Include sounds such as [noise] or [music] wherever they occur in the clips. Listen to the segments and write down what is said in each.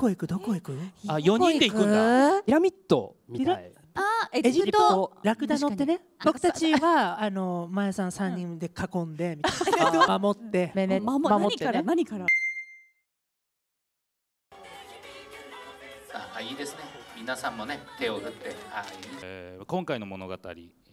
こ行くどこ行くあ四人で行くんだピラミッドみたいあエジプトラクダ乗ってね僕たちはあのマヤさん三人で囲んで守って守ってら何からあいいですね皆さんもね手を振って、はいえ今回の物語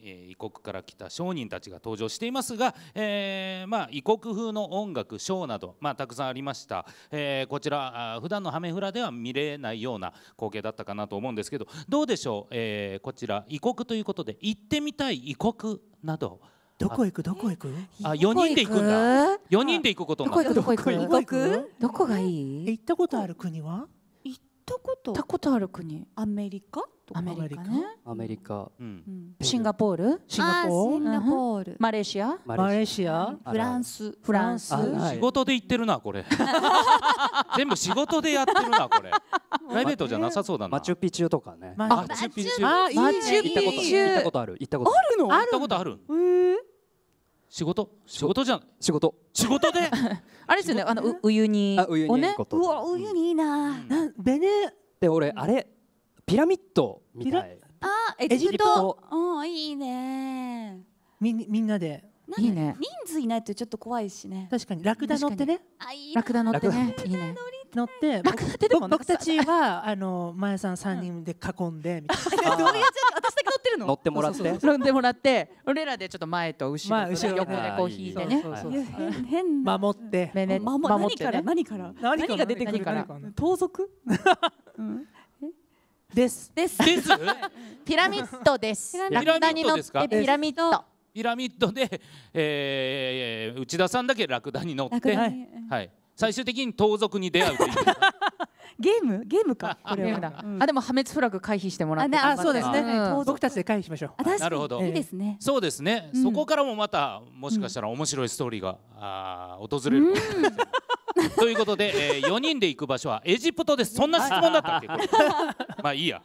え異国から来た商人たちが登場していますが、えー、まあ、異国風の音楽ショーなど、まあ、たくさんありました、えー、こちら普段のハメフラでは見れないような光景だったかなと思うんですけどどうでしょう、えこちら異国ということで行ってみたい異国などどこ行くどこ行く？あ四人で行くんだ。四人で行くことどこ行くどこ行く？どこがいい？行ったことある国は？行ったこと？行ったことある国？アメリカ？アメリカねアメリカ、シンガポールシンガポールポールマレーシアマレーシアフランスフランス仕事で行ってるなこれ [laughs] 全部仕事でやってるなこれ [laughs] プライベートじゃなさそうだなマチュピチュとかねマチュピチュあいい行ったことある行ったことあるの行ったことある仕事仕事じゃん仕事仕事で [laughs] あれですよねあのウユニをねうわウユニいいなベネで俺あれピラミッドみたいあエジプトうんいいねみみんなでいいね人数いないとちょっと怖いしね確かにラクダ乗ってねラクダ乗ってねいいね乗って僕たちはあのマヤさん三人で囲んでみたいな、私だけ乗ってるの乗ってもらって乗ってもらって俺らでちょっと前と後ろ,、後ろ横でこう引いてね変な守って守って何から何から何が出てくるから盗賊、[laughs] うんですですです [laughs] ピラミッドですピラクダに乗ってピラミッドピラミッドで、えー、内田さんだけラクダに乗って、はい、はい、最終的に盗賊に出会うう [laughs] ゲームゲームかこれは、うあでも破滅フラグ回避してもらってあそうですね、うん、僕たちで回避しましょうなるほどいいですねそうですね、うん、そこからもまたもしかしたら面白いストーリーが、あ訪れるということで、えー、4人で行く場所はエジプトですそんな質問だったっけ、[laughs] まあいいや